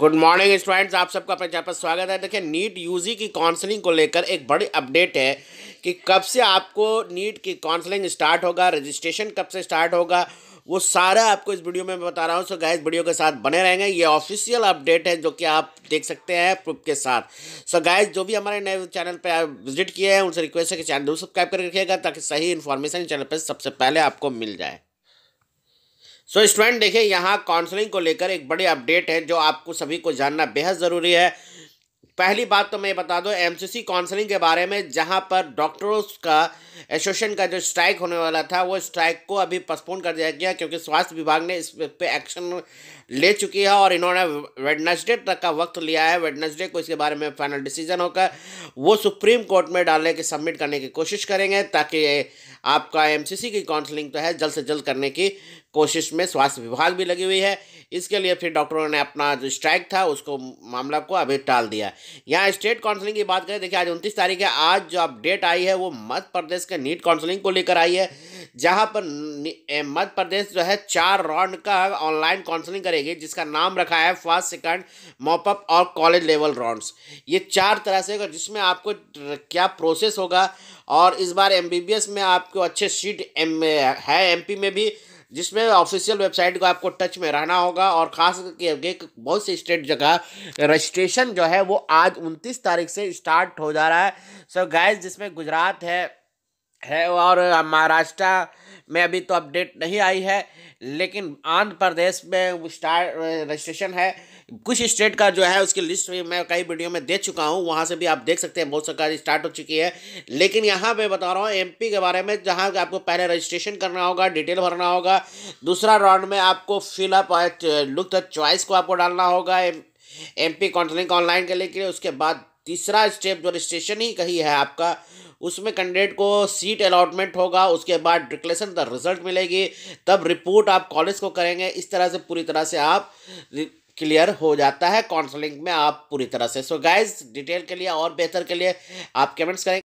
good morning students आप सबका अपने चैनल पर स्वागत है देखिए नीट यूजी की काउंसलिंग को लेकर एक बड़ी अपडेट है कि कब से आपको नीट की काउंसलिंग स्टार्ट होगा रजिस्ट्रेशन कब से स्टार्ट होगा वो सारा आपको इस वीडियो में बता रहा हूँ सो गाइस वीडियो के साथ बने रहेंगे ये ऑफिशियल अपडेट है जो कि आप देख सकते हैं प्रूफ के साथ सो so गाइस जो भी हमारे नए चैनल पर विजिट किए हैं उनसे रिक्वेस्ट है कि चैनल सब्सक्राइब करके रखिएगा ताकि सही इन्फॉर्मेशन चैनल पर सबसे पहले आपको मिल जाए सो so, स्टूडेंट देखें यहाँ काउंसलिंग को लेकर एक बड़ी अपडेट है जो आपको सभी को जानना बेहद ज़रूरी है पहली बात तो मैं बता दूं एमसीसी काउंसलिंग के बारे में जहाँ पर डॉक्टरों का एसोसिएशन का जो स्ट्राइक होने वाला था वो स्ट्राइक को अभी पोस्टपोन कर दिया गया क्योंकि स्वास्थ्य विभाग ने इस पे एक्शन ले चुकी है और इन्होंने वेडनसडे तक का वक्त लिया है वेडनसडे को इसके बारे में फाइनल डिसीजन होकर वो सुप्रीम कोर्ट में डालने की सबमिट करने की कोशिश करेंगे ताकि आपका एमसीसी की काउंसलिंग तो है जल्द से जल्द करने की कोशिश में स्वास्थ्य विभाग भी लगी हुई है इसके लिए फिर डॉक्टरों ने अपना जो स्ट्राइक था उसको मामला को अभी टाल दिया यहाँ स्टेट काउंसलिंग की बात करें देखिए आज उनतीस तारीख है आज जो अपडेट आई है वो मध्य प्रदेश के नीट काउंसलिंग को लेकर आई है जहां पर मध्य प्रदेश जो है चार राउंड का ऑनलाइन काउंसलिंग करेगी जिसका नाम रखा है फर्स्ट सेकंड मॉपअप और कॉलेज लेवल राउंड्स ये चार तरह से जिसमें आपको क्या प्रोसेस होगा और इस बार एम में आपको अच्छे सीट एम है एम में भी जिसमें ऑफिशियल वेबसाइट को आपको टच में रहना होगा और खास करके बहुत से स्टेट जगह रजिस्ट्रेशन जो है वो आज उनतीस तारीख से स्टार्ट हो जा रहा है सो so गैस जिसमें गुजरात है है और महाराष्ट्र में अभी तो अपडेट नहीं आई है लेकिन आंध्र प्रदेश में स्टार रजिस्ट्रेशन है कुछ स्टेट का जो है उसकी लिस्ट भी मैं कई वीडियो में दे चुका हूँ वहाँ से भी आप देख सकते हैं बहुत सरकार स्टार्ट हो चुकी है लेकिन यहाँ मैं बता रहा हूँ एमपी के बारे में जहाँ आपको पहले रजिस्ट्रेशन करना होगा डिटेल भरना होगा दूसरा राउंड में आपको फिलअप लुक द चॉइस को आपको डालना होगा M M P counselling online के लिए उसके बाद तीसरा स्टेप जो रजिस्ट्रेशन ही कही है आपका उसमें कैंडिडेट को सीट अलॉटमेंट होगा उसके बाद डिक्लेशन द रिजल्ट मिलेगी तब रिपोर्ट आप कॉलेज को करेंगे इस तरह से पूरी तरह से आप क्लियर हो जाता है काउंसलिंग में आप पूरी तरह से सो गाइज डिटेल के लिए और बेहतर के लिए आप कमेंट्स करेंगे